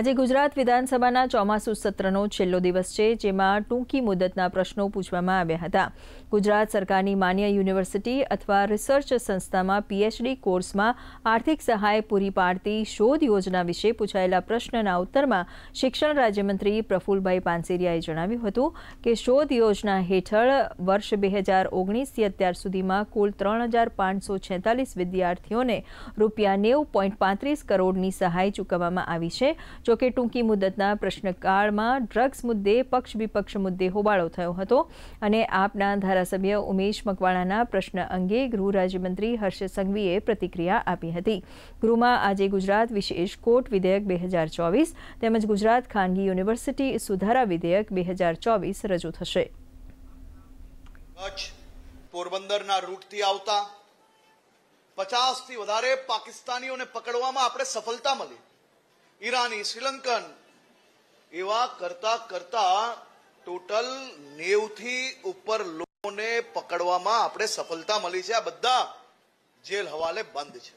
આજે ગુજરાત વિધાનસભાના ચોમાસુ સત્રનો છેલ્લો દિવસ છે જેમાં ટૂંકી મુદતના પ્રશ્નો પૂછવામાં આવ્યા હતા ગુજરાત સરકારની માન્ય યુનિવર્સિટી અથવા રિસર્ચ સંસ્થામાં પીએચડી કોર્સમાં આર્થિક સહાય પૂરી પાડતી શોધ યોજના વિશે પૂછાયેલા પ્રશ્નના ઉત્તરમાં શિક્ષણ રાજ્યમંત્રી પ્રફુલભાઈ પાનસેરિયાએ જણાવ્યું હતું કે શોધ યોજના હેઠળ વર્ષ બે હજાર ઓગણીસથી અત્યાર સુધીમાં કુલ ત્રણ હજાર પાંચસો છેતાલીસ વિદ્યાર્થીઓને રૂપિયા નેવું પોઈન્ટ પાંત્રીસ કરોડની સહાય ચૂકવવામાં આવી છે જોકે ટૂંકી મુદતના પ્રશ્નકાળમાં ડ્રગ્સ મુદ્દે પક્ષ વિપક્ષ મુદ્દે હોબાળો થયો હતો અને આપના ધારાસભ્ય ઉમેશ મકવાણાના પ્રશ્ન અંગે ગૃહ રાજ્યમંત્રી હર્ષ સંઘવીએ પ્રતિક્રિયા આપી હતી ગૃહમાં આજે ગુજરાત વિશેષ કોર્ટ વિધેયક બે હજાર ચોવીસ તેમજ ગુજરાત ખાનગી યુનિવર્સિટી સુધારા વિધેયક બે હજાર ચોવીસ રજૂ થશે પોરબંદરના રૂટથી આવતા પચાસથી વધારે પાકિસ્તાનીઓને પકડવામાં આપણે સફળતા મળી ઈરાની શ્રીલંકન એવા કરતા કરતા ટોટલ નેવથી ઉપર લોકોને પકડવામાં આપણે સફળતા મળી છે આ બધા જેલ હવાલે બંધ છે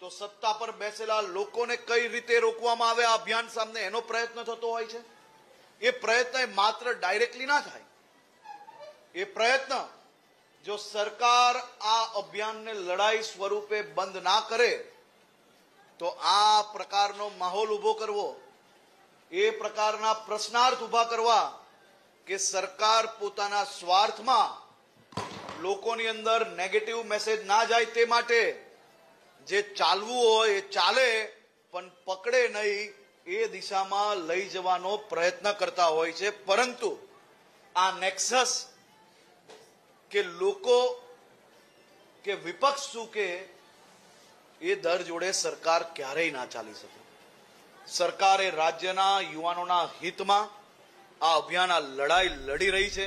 તો સત્તા પર બેસેલા લોકોને કઈ રીતે રોકવામાં આવે આ અભિયાન સામે એનો પ્રયત્ન થતો હોય છે એ પ્રયત્ન માત્ર ડાયરેક્ટલી ના થાય એ પ્રયત્ન જો સરકાર આ અભિયાનને લડાઈ સ્વરૂપે બંધ ના કરે તો આ પ્રકારનો માહોલ ઊભો કરવો એ પ્રકારના પ્રશ્નાર્થ ઊભા કરવા કે સરકાર પોતાના સ્વાર્થમાં લોકોની અંદર નેગેટિવ મેસેજ ના જાય તે માટે જે ચાલવું હોય એ ચાલે પણ પકડે નહીં એ દિશામાં લઈ જવાનો પ્રયત્ન કરતા હોય છે પરંતુ આ નેક્સસ કે લોકો કે વિપક્ષ શું કે એ દર જોડે સરકાર ક્યારેય ના ચાલી શકે સરકારે રાજ્યના યુવાનોના હિતમાં આ અભિયાન આ લડાઈ લડી રહી છે